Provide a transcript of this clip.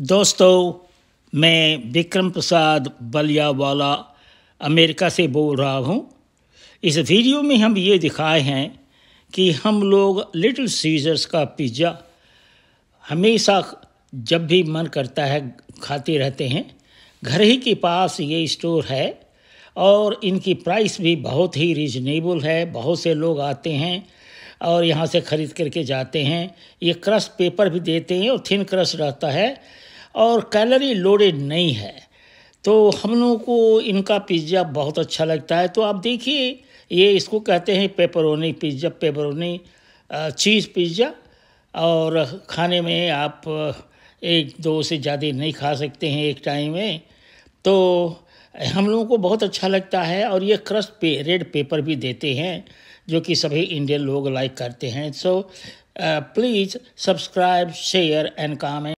दोस्तों मैं विक्रम प्रसाद बलियावाला अमेरिका से बोल रहा हूँ इस वीडियो में हम ये दिखाए हैं कि हम लोग लिटिल सीजर्स का पिज़्ज़ा हमेशा जब भी मन करता है खाते रहते हैं घर ही के पास ये स्टोर है और इनकी प्राइस भी बहुत ही रिजनेबल है बहुत से लोग आते हैं और यहाँ से ख़रीद करके जाते हैं ये क्रश पेपर भी देते हैं और थिन क्रश रहता है और कैलरी लोडेड नहीं है तो हम लोगों को इनका पिज्ज़ा बहुत अच्छा लगता है तो आप देखिए ये इसको कहते हैं pepperoni pizza pepperoni cheese pizza और खाने में आप एक दो से ज़्यादा नहीं खा सकते हैं एक टाइम में तो हम लोगों को बहुत अच्छा लगता है और ये क्रस्ट पे रेड पेपर भी देते हैं जो कि सभी इंडियन लोग लाइक करते हैं so please subscribe share and comment